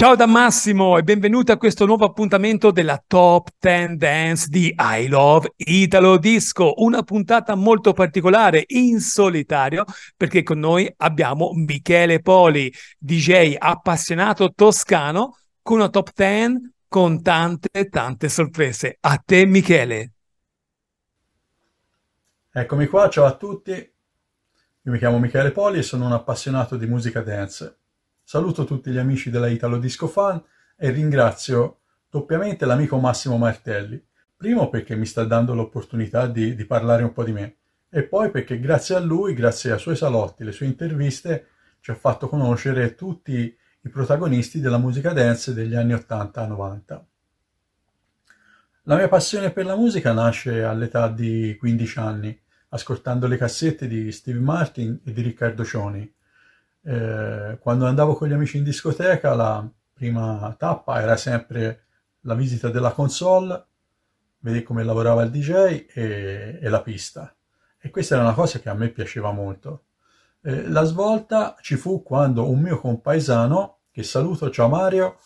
Ciao da Massimo e benvenuti a questo nuovo appuntamento della Top 10 Dance di I Love Italo Disco, una puntata molto particolare in solitario perché con noi abbiamo Michele Poli, DJ appassionato toscano con una Top 10 con tante tante sorprese. A te Michele. Eccomi qua, ciao a tutti. Io mi chiamo Michele Poli e sono un appassionato di musica dance Saluto tutti gli amici della Italo Disco Fan e ringrazio doppiamente l'amico Massimo Martelli. Primo perché mi sta dando l'opportunità di, di, parlare un po' di me e poi perché grazie a lui, grazie ai suoi salotti, le sue interviste, ci ha fatto conoscere tutti i protagonisti della musica dance degli anni 80-90. La mia passione per la musica nasce all'età di 15 anni, ascoltando le cassette di Steve Martin e di Riccardo Cioni eh, quando andavo con gli amici in discoteca, la prima tappa era sempre la visita della console, vedere come lavorava il DJ e, e, la pista. E questa era una cosa che a me piaceva molto. Eh, la svolta ci fu quando un mio compaesano, che saluto, ciao Mario,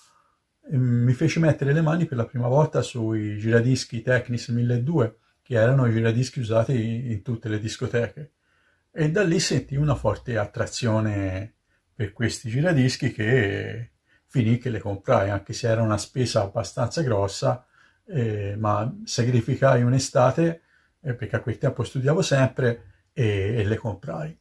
mm, mi fece mettere le mani per la prima volta sui giradischi Technis 1002, che erano i giradischi usati in tutte le discoteche e da lì sentì una forte attrazione per questi giradischi che finì che le comprai, anche se era una spesa abbastanza grossa, eh, ma sacrificai un'estate eh, perché a quel tempo studiavo sempre e, e le comprai.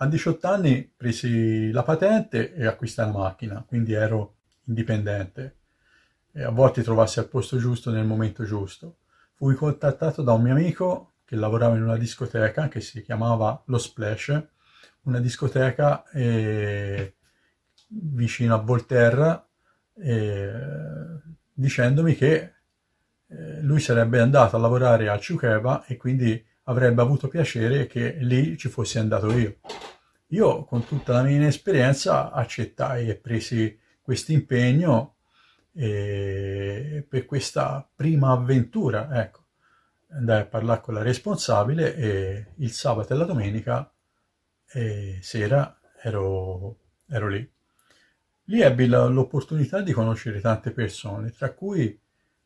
A 18 anni presi la patente e acquistai la macchina, quindi ero indipendente. E a volte trovassi al posto giusto nel momento giusto. Fui contattato da un mio amico che lavorava in una discoteca che si chiamava Lo Splash, una discoteca eh, vicino a Volterra, eh, dicendomi che eh, lui sarebbe andato a lavorare a Ciucheva e quindi avrebbe avuto piacere che lì ci fossi andato io. Io, con tutta la mia inesperienza, accettai e presi questo impegno eh, per questa prima avventura, ecco andai a parlare con la responsabile e il sabato e la domenica e sera ero, ero lì. Lì ebbi l'opportunità di conoscere tante persone, tra cui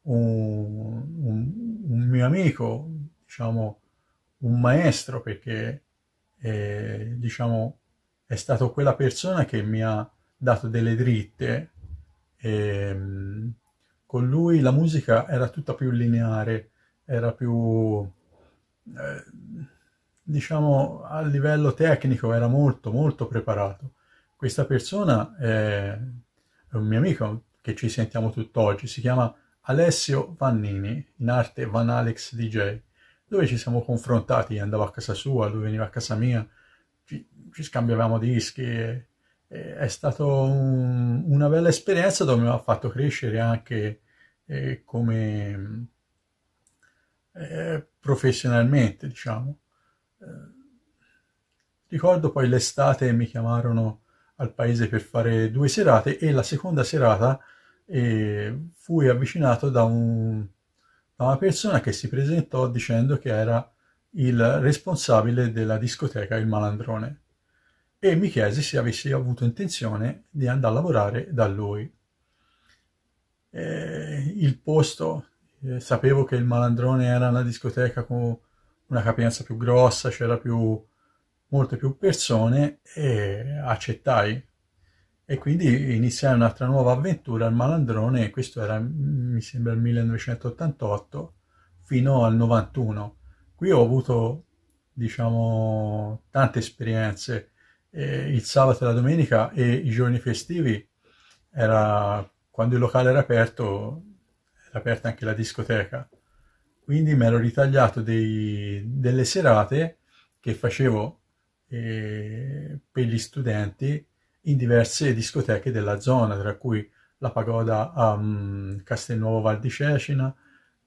un, un, un mio amico, diciamo un maestro, perché eh, diciamo è stato quella persona che mi ha dato delle dritte. E, ehm, con lui la musica era tutta più lineare, era più, eh, diciamo, a livello tecnico era molto, molto preparato. Questa persona è, è un mio amico che ci sentiamo tutt'oggi, si chiama Alessio Vannini, in arte Van Alex DJ, dove ci siamo confrontati, andava a casa sua, lui veniva a casa mia, ci, ci scambiavamo dischi, e, e è stata un, una bella esperienza dove mi ha fatto crescere anche eh, come eh, professionalmente, diciamo. Eh, ricordo poi l'estate mi chiamarono al paese per fare due serate e la seconda serata eh, fui avvicinato da, un, da una persona che si presentò dicendo che era il responsabile della discoteca Il Malandrone e mi chiese se avessi avuto intenzione di andare a lavorare da lui. Eh, il posto eh, sapevo che il malandrone era una discoteca con una capienza più grossa, c'era più, molte più persone e accettai. E quindi iniziai un'altra nuova avventura al malandrone, questo era mi sembra il 1988, fino al 91. Qui ho avuto, diciamo, tante esperienze. Eh, il sabato e la domenica e i giorni festivi era quando il locale era aperto è aperta anche la discoteca. Quindi mi ero ritagliato dei, delle serate che facevo eh, per gli studenti in diverse discoteche della zona, tra cui la Pagoda a um, Castelnuovo Val di Cecina,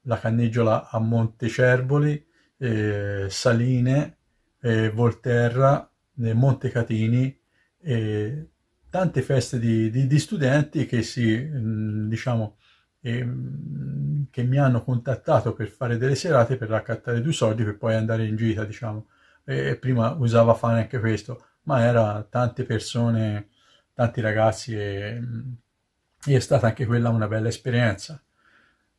la Canneggiola a Montecervoli, eh, Saline, eh, Volterra, eh, Montecatini, eh, tante feste di, di, di, studenti che si, mh, mm, diciamo, ehm, che mi hanno contattato per fare delle serate per raccattare due soldi per poi andare in gita, diciamo. E prima usava fare anche questo, ma era tante persone, tanti ragazzi e, e è stata anche quella una bella esperienza.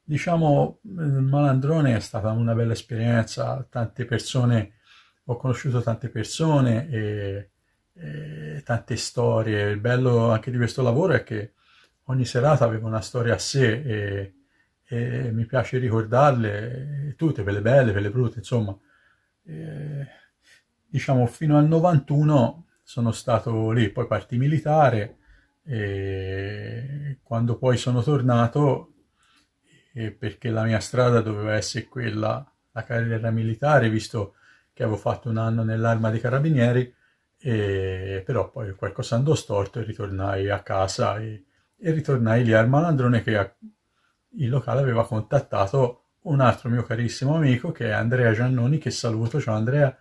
Diciamo, Malandrone è stata una bella esperienza, tante persone, ho conosciuto tante persone e, e tante storie. Il bello anche di questo lavoro è che ogni serata aveva una storia a sé e, e mi piace ricordarle tutte, quelle belle, quelle brutte, insomma. E, diciamo fino al 91 sono stato lì, poi parti militare e quando poi sono tornato, perché la mia strada doveva essere quella, la carriera militare, visto che avevo fatto un anno nell'arma dei carabinieri, e, però poi qualcosa andò storto e ritornai a casa e, e ritornai lì al malandrone che il locale aveva contattato un altro mio carissimo amico che è Andrea Giannoni, che saluto, ciao Andrea,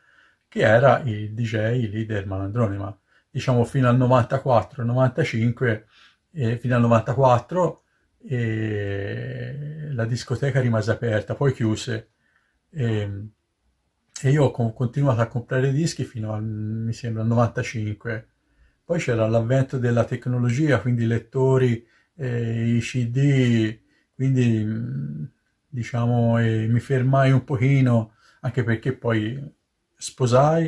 che era il DJ lì del malandrone, ma diciamo fino al 94-95 eh, fino al 94 eh, la discoteca rimase aperta, poi chiuse. Eh, e io ho continuato a comprare dischi fino al, mi sembra, al 95 poi c'era l'avvento della tecnologia, quindi i lettori, eh, i CD, quindi mm, diciamo eh, mi fermai un pochino, anche perché poi sposai,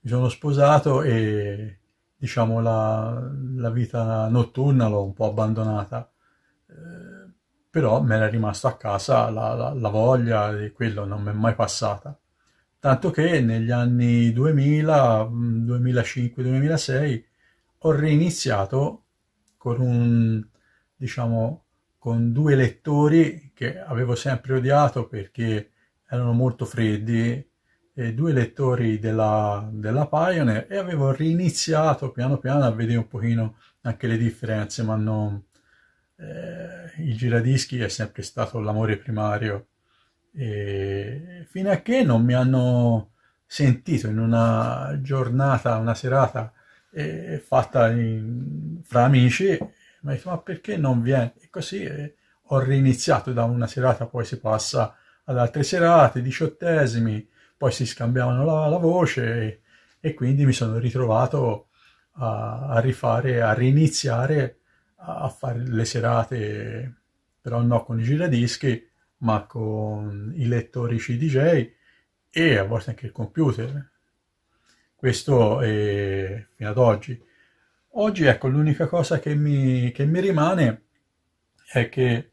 mi sono sposato e diciamo la, la vita notturna l'ho un po' abbandonata. Eh, però mi era rimasto a casa la, la, la voglia di quello, non mi è mai passata. Tanto che negli anni 2000, 2005-2006 mm, ho reiniziato con un diciamo con due lettori che avevo sempre odiato perché erano molto freddi e due lettori della, della Pioneer e avevo riniziato piano piano a vedere un pochino anche le differenze ma non eh, il giradischi è sempre stato l'amore primario e fino a che non mi hanno sentito in una giornata una serata e fatta in, fra amici, mi ha detto ma perché non viene? E così eh, ho riniziato da una serata, poi si passa ad altre serate, diciottesimi, poi si scambiavano la, la voce e, e, quindi mi sono ritrovato a, a rifare, a riniziare a, a fare le serate, però non con i giradischi, ma con i lettori CDJ e a volte anche il computer. Questo è eh, fino ad oggi. Oggi, ecco, l'unica cosa che mi, che mi, rimane è che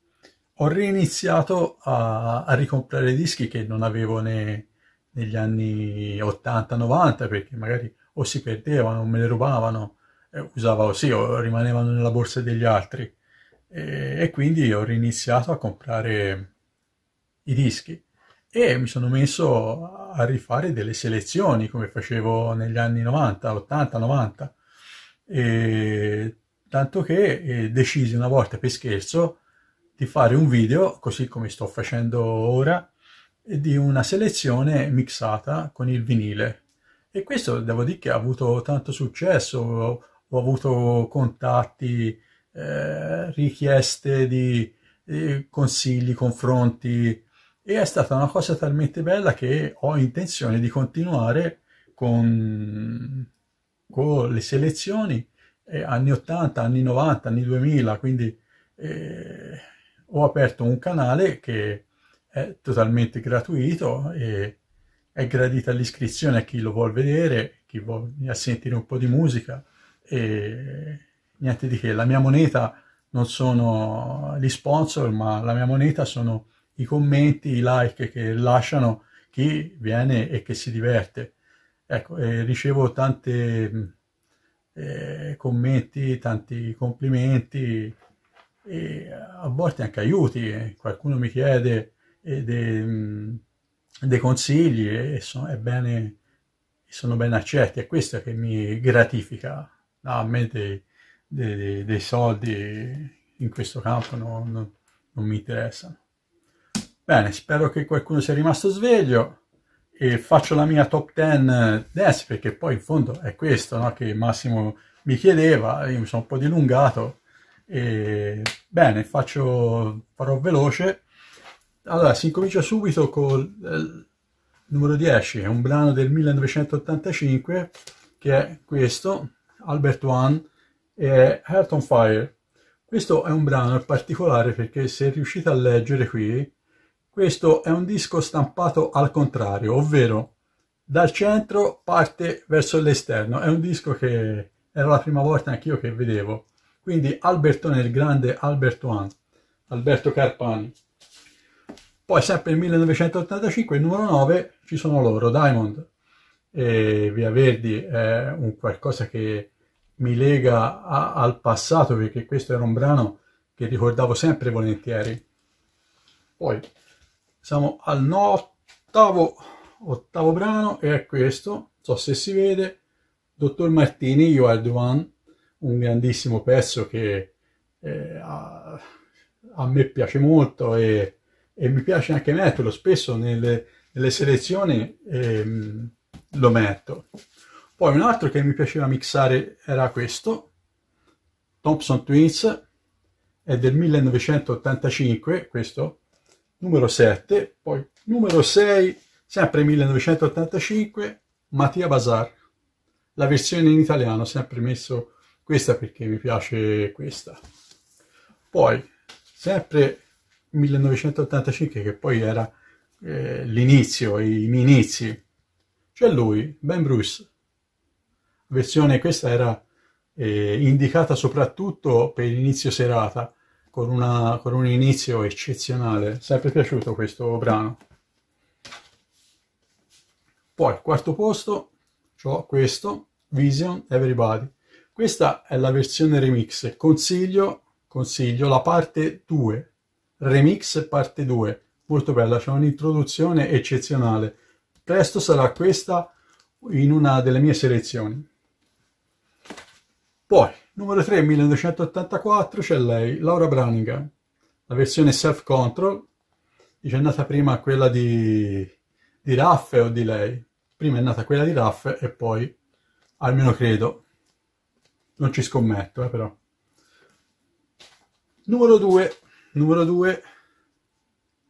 ho riniziato a, a ricomprare dischi che non avevo né, negli anni 80-90, perché magari o si perdevano, o me le rubavano, eh, usavo, sì, o rimanevano nella borsa degli altri. E, e quindi ho riniziato a comprare i dischi e mi sono messo a rifare delle selezioni come facevo negli anni 90, 80, 90. E, tanto che eh, decisi una volta per scherzo di fare un video, così come sto facendo ora, di una selezione mixata con il vinile. E questo devo dire che ha avuto tanto successo, ho, ho avuto contatti, eh, richieste di eh, consigli, confronti, e è stata una cosa talmente bella che ho intenzione di continuare con, con le selezioni eh, anni 80, anni 90, anni 2000, quindi eh, ho aperto un canale che è totalmente gratuito e è gradita l'iscrizione a chi lo vuol vedere, chi vuole sentire un po' di musica e niente di che. La mia moneta non sono gli sponsor, ma la mia moneta sono i commenti, i like che lasciano chi viene e che si diverte. Ecco, eh, ricevo tanti eh, commenti, tanti complimenti e a volte anche aiuti. Eh. Qualcuno mi chiede eh, mm, dei, de consigli e sono, bene, sono ben accetti. È questo che mi gratifica No, a me dei, dei, dei soldi in questo campo non, non, non mi interessano. Bene, spero che qualcuno sia rimasto sveglio e faccio la mia top 10 eh, adesso perché poi in fondo è questo no? che Massimo mi chiedeva, io mi sono un po' dilungato e bene, faccio, farò veloce. Allora, si incomincia subito con il eh, numero 10, è un brano del 1985 che è questo, Albert One, e Heart on Fire. Questo è un brano particolare perché se riuscite a leggere qui questo è un disco stampato al contrario, ovvero dal centro parte verso l'esterno. È un disco che era la prima volta anch'io che vedevo. Quindi Albertone, il grande Albertoan, Alberto Carpani. Poi sempre nel 1985, numero 9, ci sono loro, Diamond e Via Verdi è un qualcosa che mi lega a, al passato perché questo era un brano che ricordavo sempre volentieri. Poi siamo al no, ottavo, ottavo brano e è questo, non so se si vede, Dottor Martini, You Are The One, un grandissimo pezzo che eh, a, a, me piace molto e, e, mi piace anche metterlo, spesso nelle, nelle selezioni eh, lo metto. Poi un altro che mi piaceva mixare era questo, Thompson Twins, è del 1985, questo, numero 7, poi numero 6, sempre 1985, Mattia Bazar. La versione in italiano, sempre messo questa perché mi piace questa. Poi, sempre 1985, che poi era eh, l'inizio, i miei inizi, c'è lui, Ben Bruce. La versione questa era eh, indicata soprattutto per inizio serata, con, una, con un inizio eccezionale. Sempre piaciuto questo brano. Poi, al quarto posto, ho questo, Vision Everybody. Questa è la versione remix. Consiglio, consiglio la parte 2, remix parte 2. Molto bella, c'è un'introduzione eccezionale. Presto sarà questa in una delle mie selezioni. Poi, Numero 3, 1984, c'è lei, Laura Branigan. La versione self-control, dice è nata prima quella di, di Raffe o di lei. Prima è nata quella di Raffe e poi, almeno credo, non ci scommetto eh, però. Numero 2, numero 2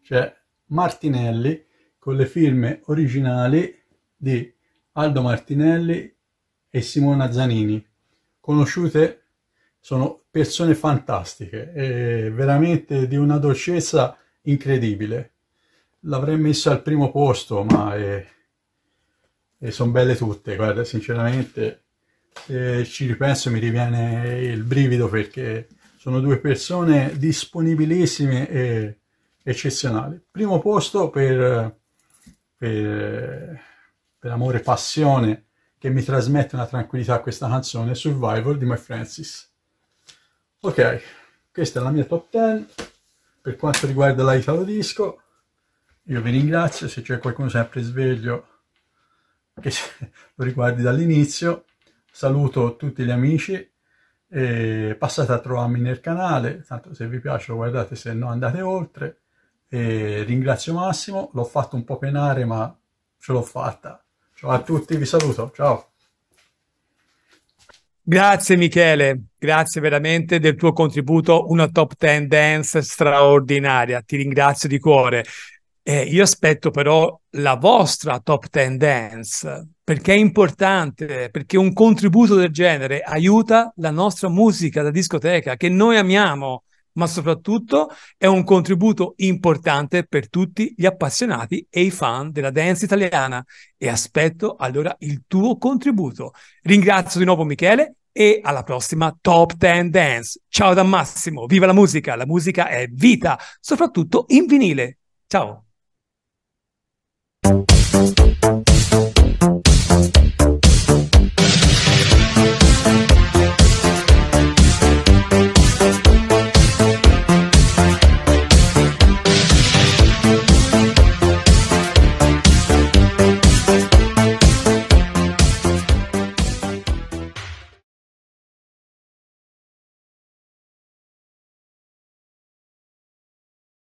c'è Martinelli con le firme originali di Aldo Martinelli e Simona Zanini conosciute sono persone fantastiche, veramente di una dolcezza incredibile. L'avrei messa al primo posto, ma eh, eh, sono belle tutte, guarda, sinceramente eh, ci ripenso mi riviene il brivido perché sono due persone disponibilissime e eccezionali. Primo posto per, per, per amore e passione che mi trasmette una tranquillità questa canzone, Survival di My Francis. Ok, questa è la mia top 10 per quanto riguarda l'Italo Disco. Io vi ringrazio, se c'è qualcuno sempre sveglio che lo riguardi dall'inizio, saluto tutti gli amici e passate a trovarmi nel canale, tanto se vi piace lo guardate, se no andate oltre. E ringrazio Massimo, l'ho fatto un po' penare ma ce l'ho fatta Ciao a tutti, vi saluto. Ciao. Grazie Michele, grazie veramente del tuo contributo, una top 10 dance straordinaria, ti ringrazio di cuore. Eh, io aspetto però la vostra top 10 dance perché è importante, perché un contributo del genere aiuta la nostra musica da discoteca che noi amiamo ma soprattutto è un contributo importante per tutti gli appassionati e i fan della dance italiana e aspetto allora il tuo contributo. Ringrazio di nuovo Michele e alla prossima Top 10 Dance. Ciao da Massimo, viva la musica, la musica è vita, soprattutto in vinile. Ciao!